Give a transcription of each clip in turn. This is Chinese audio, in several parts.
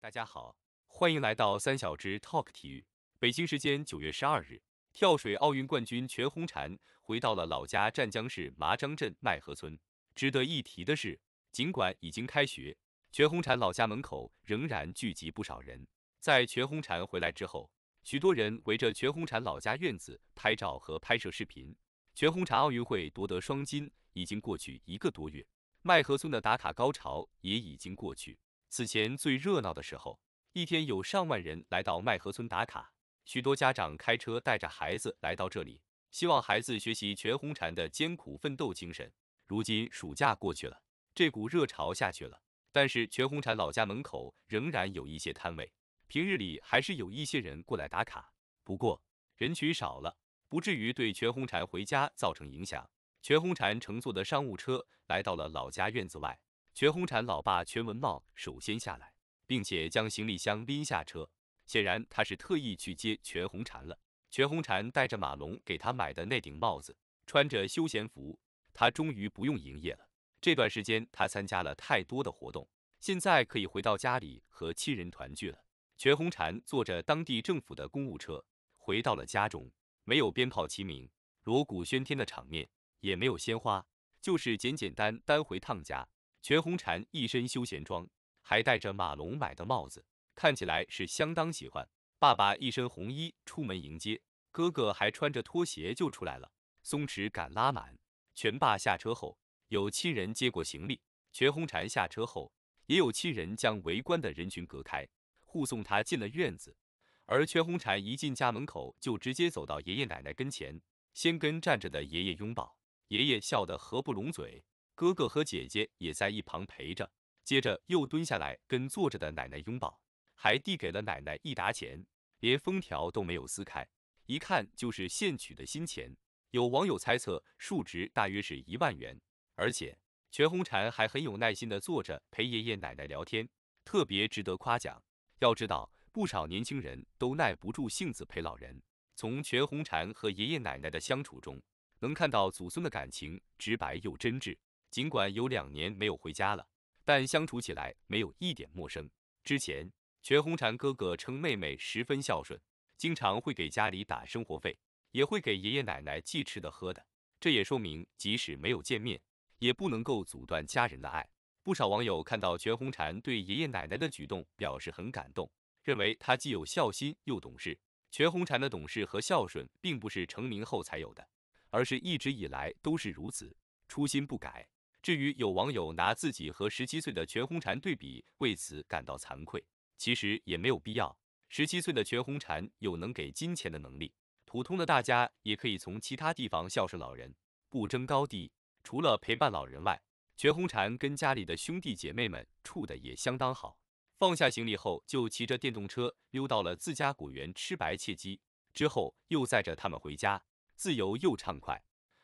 大家好，欢迎来到三小只 Talk 体育。北京时间九月十二日，跳水奥运冠军全红婵回到了老家湛江市麻章镇麦河村。值得一提的是，尽管已经开学，全红婵老家门口仍然聚集不少人。在全红婵回来之后，许多人围着全红婵老家院子拍照和拍摄视频。全红婵奥运会夺得双金已经过去一个多月，麦河村的打卡高潮也已经过去。此前最热闹的时候，一天有上万人来到麦河村打卡，许多家长开车带着孩子来到这里，希望孩子学习全红婵的艰苦奋斗精神。如今暑假过去了，这股热潮下去了，但是全红婵老家门口仍然有一些摊位，平日里还是有一些人过来打卡，不过人群少了，不至于对全红婵回家造成影响。全红婵乘坐的商务车来到了老家院子外。全红婵老爸全文茂首先下来，并且将行李箱拎下车。显然，他是特意去接全红婵了。全红婵戴着马龙给他买的那顶帽子，穿着休闲服。他终于不用营业了。这段时间他参加了太多的活动，现在可以回到家里和亲人团聚了。全红婵坐着当地政府的公务车回到了家中，没有鞭炮齐鸣、锣鼓喧天的场面，也没有鲜花，就是简简单单回趟家。全红婵一身休闲装，还戴着马龙买的帽子，看起来是相当喜欢。爸爸一身红衣出门迎接，哥哥还穿着拖鞋就出来了，松弛感拉满。全爸下车后，有亲人接过行李。全红婵下车后，也有亲人将围观的人群隔开，护送他进了院子。而全红婵一进家门口，就直接走到爷爷奶奶跟前，先跟站着的爷爷拥抱，爷爷笑得合不拢嘴。哥哥和姐姐也在一旁陪着，接着又蹲下来跟坐着的奶奶拥抱，还递给了奶奶一沓钱，连封条都没有撕开，一看就是现取的新钱。有网友猜测数值大约是一万元，而且全红婵还很有耐心地坐着陪爷爷奶奶聊天，特别值得夸奖。要知道，不少年轻人都耐不住性子陪老人。从全红婵和爷爷奶奶的相处中，能看到祖孙的感情直白又真挚。尽管有两年没有回家了，但相处起来没有一点陌生。之前全红婵哥哥称妹妹十分孝顺，经常会给家里打生活费，也会给爷爷奶奶寄吃的喝的。这也说明，即使没有见面，也不能够阻断家人的爱。不少网友看到全红婵对爷爷奶奶的举动，表示很感动，认为她既有孝心又懂事。全红婵的懂事和孝顺，并不是成名后才有的，而是一直以来都是如此，初心不改。至于有网友拿自己和十七岁的全红婵对比，为此感到惭愧，其实也没有必要。十七岁的全红婵有能给金钱的能力，普通的大家也可以从其他地方孝顺老人，不争高低。除了陪伴老人外，全红婵跟家里的兄弟姐妹们处的也相当好。放下行李后，就骑着电动车溜到了自家果园吃白切鸡，之后又载着他们回家，自由又畅快。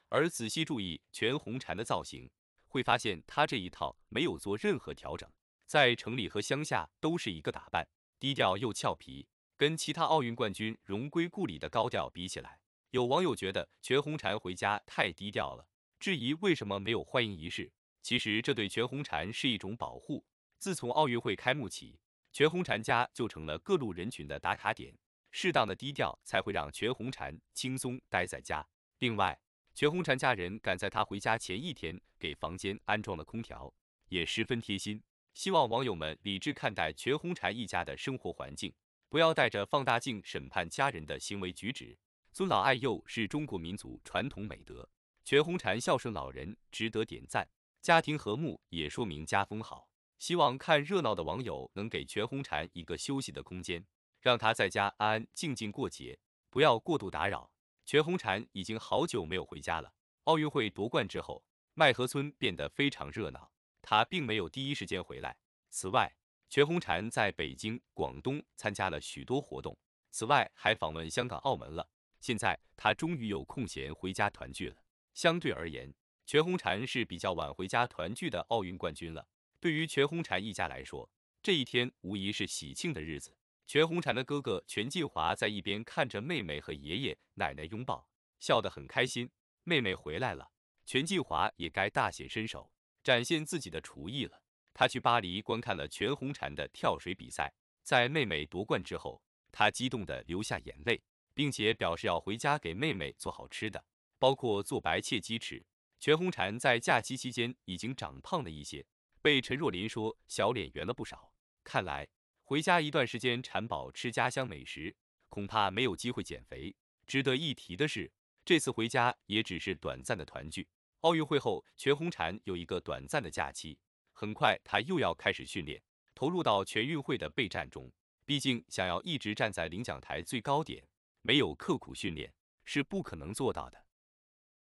而仔细注意全红婵的造型。会发现他这一套没有做任何调整，在城里和乡下都是一个打扮，低调又俏皮。跟其他奥运冠军荣归故里的高调比起来，有网友觉得全红婵回家太低调了，质疑为什么没有欢迎仪式。其实这对全红婵是一种保护。自从奥运会开幕起，全红婵家就成了各路人群的打卡点，适当的低调才会让全红婵轻松待在家。另外，全红婵家人赶在她回家前一天给房间安装了空调，也十分贴心。希望网友们理智看待全红婵一家的生活环境，不要带着放大镜审判家人的行为举止。尊老爱幼是中国民族传统美德，全红婵孝顺老人值得点赞，家庭和睦也说明家风好。希望看热闹的网友能给全红婵一个休息的空间，让她在家安安静静过节，不要过度打扰。全红婵已经好久没有回家了。奥运会夺冠之后，麦河村变得非常热闹，她并没有第一时间回来。此外，全红婵在北京、广东参加了许多活动，此外还访问香港、澳门了。现在她终于有空闲回家团聚了。相对而言，全红婵是比较晚回家团聚的奥运冠军了。对于全红婵一家来说，这一天无疑是喜庆的日子。全红婵的哥哥全继华在一边看着妹妹和爷爷奶奶拥抱，笑得很开心。妹妹回来了，全继华也该大显身手，展现自己的厨艺了。他去巴黎观看了全红婵的跳水比赛，在妹妹夺冠之后，他激动地流下眼泪，并且表示要回家给妹妹做好吃的，包括做白切鸡吃。全红婵在假期期间已经长胖了一些，被陈若琳说小脸圆了不少，看来。回家一段时间，馋饱吃家乡美食，恐怕没有机会减肥。值得一提的是，这次回家也只是短暂的团聚。奥运会后，全红婵有一个短暂的假期，很快她又要开始训练，投入到全运会的备战中。毕竟，想要一直站在领奖台最高点，没有刻苦训练是不可能做到的。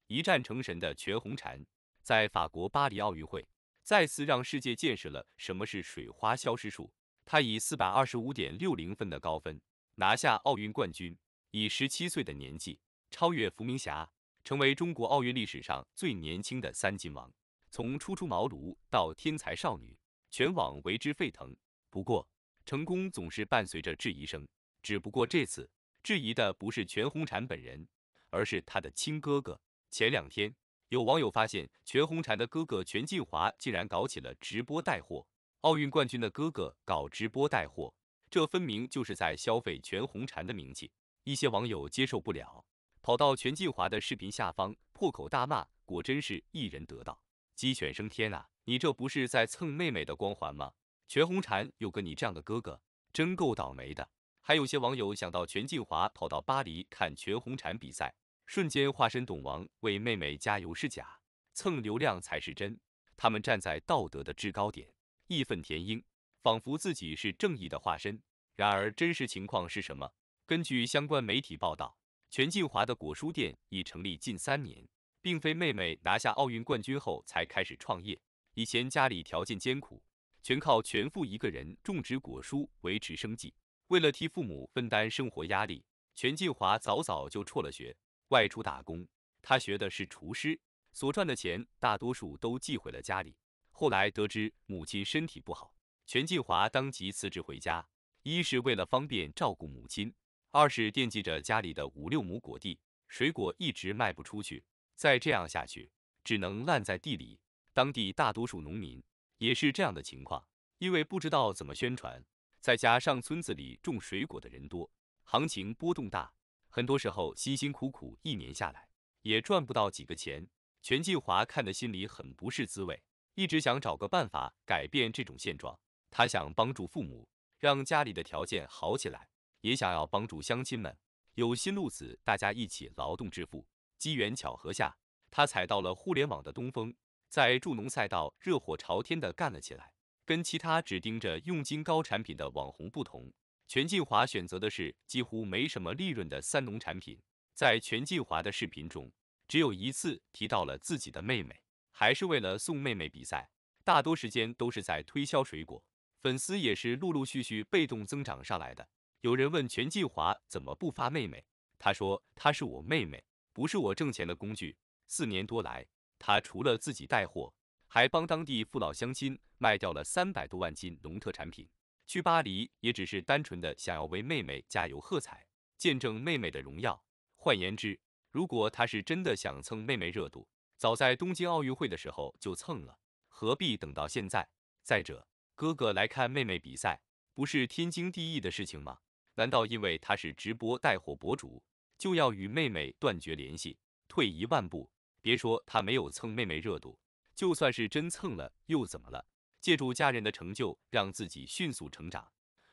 一战成神的全红婵，在法国巴黎奥运会再次让世界见识了什么是水花消失术。他以四百二十五点六零分的高分拿下奥运冠军，以十七岁的年纪超越伏明霞，成为中国奥运历史上最年轻的三金王。从初出茅庐到天才少女，全网为之沸腾。不过，成功总是伴随着质疑声，只不过这次质疑的不是全红婵本人，而是她的亲哥哥。前两天，有网友发现全红婵的哥哥全进华竟然搞起了直播带货。奥运冠军的哥哥搞直播带货，这分明就是在消费全红婵的名气。一些网友接受不了，跑到全进华的视频下方破口大骂，果真是一人得道，鸡犬升天啊！你这不是在蹭妹妹的光环吗？全红婵有个你这样的哥哥，真够倒霉的。还有些网友想到全进华跑到巴黎看全红婵比赛，瞬间化身懂王，为妹妹加油是假，蹭流量才是真。他们站在道德的制高点。义愤填膺，仿佛自己是正义的化身。然而，真实情况是什么？根据相关媒体报道，全进华的果蔬店已成立近三年，并非妹妹拿下奥运冠军后才开始创业。以前家里条件艰苦，全靠全父一个人种植果蔬维持生计。为了替父母分担生活压力，全进华早早就辍了学，外出打工。他学的是厨师，所赚的钱大多数都寄回了家里。后来得知母亲身体不好，全进华当即辞职回家。一是为了方便照顾母亲，二是惦记着家里的五六亩果地，水果一直卖不出去，再这样下去，只能烂在地里。当地大多数农民也是这样的情况，因为不知道怎么宣传，再加上村子里种水果的人多，行情波动大，很多时候辛辛苦苦一年下来也赚不到几个钱。全进华看的心里很不是滋味。一直想找个办法改变这种现状，他想帮助父母，让家里的条件好起来，也想要帮助乡亲们有新路子，大家一起劳动致富。机缘巧合下，他踩到了互联网的东风，在助农赛道热火朝天的干了起来。跟其他只盯着佣金高产品的网红不同，全进华选择的是几乎没什么利润的三农产品。在全进华的视频中，只有一次提到了自己的妹妹。还是为了送妹妹比赛，大多时间都是在推销水果，粉丝也是陆陆续续被动增长上来的。有人问全季华怎么不发妹妹，他说她是我妹妹，不是我挣钱的工具。四年多来，他除了自己带货，还帮当地父老乡亲卖掉了三百多万斤农特产品。去巴黎也只是单纯的想要为妹妹加油喝彩，见证妹妹的荣耀。换言之，如果他是真的想蹭妹妹热度，早在东京奥运会的时候就蹭了，何必等到现在？再者，哥哥来看妹妹比赛，不是天经地义的事情吗？难道因为他是直播带货博主，就要与妹妹断绝联系？退一万步，别说他没有蹭妹妹热度，就算是真蹭了，又怎么了？借助家人的成就，让自己迅速成长，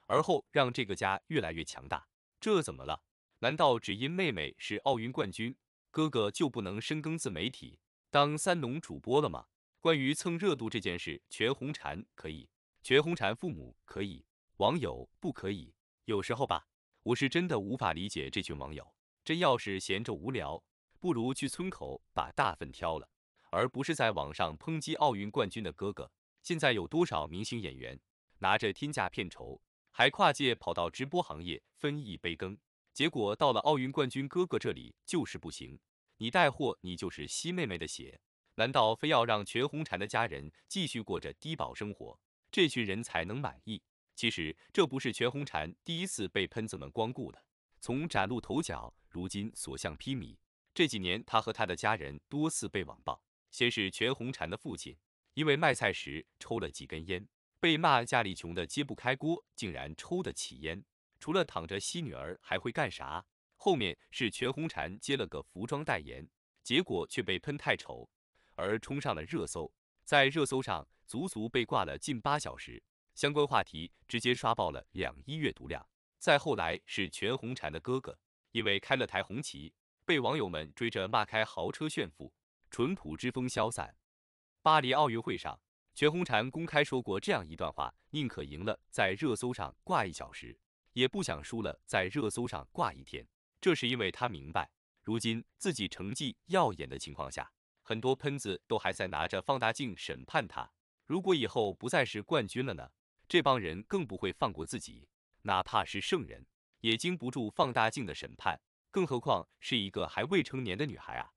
而后让这个家越来越强大，这怎么了？难道只因妹妹是奥运冠军，哥哥就不能深耕自媒体？当三农主播了吗？关于蹭热度这件事，全红婵可以，全红婵父母可以，网友不可以。有时候吧，我是真的无法理解这群网友，真要是闲着无聊，不如去村口把大粪挑了，而不是在网上抨击奥运冠军的哥哥。现在有多少明星演员拿着天价片酬，还跨界跑到直播行业分一杯羹，结果到了奥运冠军哥哥这里就是不行。你带货，你就是吸妹妹的血，难道非要让全红婵的家人继续过着低保生活，这群人才能满意？其实这不是全红婵第一次被喷子们光顾了，从崭露头角，如今所向披靡，这几年他和他的家人多次被网暴，先是全红婵的父亲，因为卖菜时抽了几根烟，被骂家里穷的揭不开锅，竟然抽得起烟，除了躺着吸女儿，还会干啥？后面是全红婵接了个服装代言，结果却被喷太丑，而冲上了热搜，在热搜上足足被挂了近八小时，相关话题直接刷爆了两亿阅读量。再后来是全红婵的哥哥，因为开了台红旗，被网友们追着骂开豪车炫富，淳朴之风消散。巴黎奥运会上，全红婵公开说过这样一段话：宁可赢了在热搜上挂一小时，也不想输了在热搜上挂一天。这是因为他明白，如今自己成绩耀眼的情况下，很多喷子都还在拿着放大镜审判他。如果以后不再是冠军了呢？这帮人更不会放过自己，哪怕是圣人，也经不住放大镜的审判，更何况是一个还未成年的女孩啊！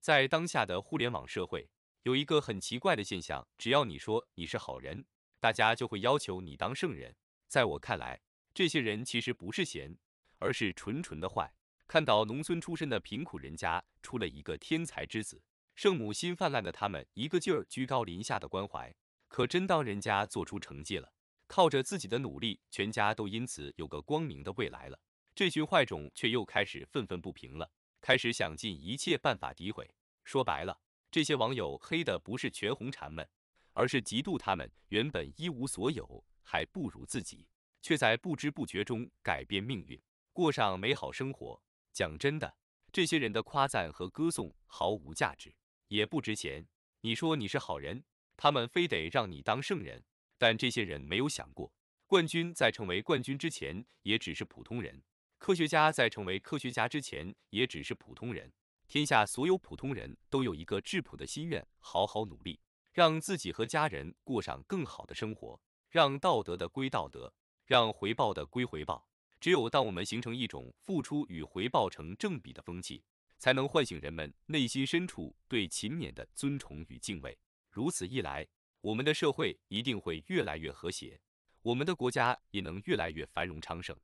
在当下的互联网社会，有一个很奇怪的现象，只要你说你是好人，大家就会要求你当圣人。在我看来，这些人其实不是闲，而是纯纯的坏。看到农村出身的贫苦人家出了一个天才之子，圣母心泛滥的他们一个劲儿居高临下的关怀，可真当人家做出成绩了，靠着自己的努力，全家都因此有个光明的未来了，这群坏种却又开始愤愤不平了，开始想尽一切办法诋毁。说白了，这些网友黑的不是全红婵们，而是嫉妒他们原本一无所有，还不如自己，却在不知不觉中改变命运，过上美好生活。讲真的，这些人的夸赞和歌颂毫无价值，也不值钱。你说你是好人，他们非得让你当圣人。但这些人没有想过，冠军在成为冠军之前也只是普通人，科学家在成为科学家之前也只是普通人。天下所有普通人都有一个质朴的心愿：好好努力，让自己和家人过上更好的生活。让道德的归道德，让回报的归回报。只有当我们形成一种付出与回报成正比的风气，才能唤醒人们内心深处对勤勉的尊崇与敬畏。如此一来，我们的社会一定会越来越和谐，我们的国家也能越来越繁荣昌盛。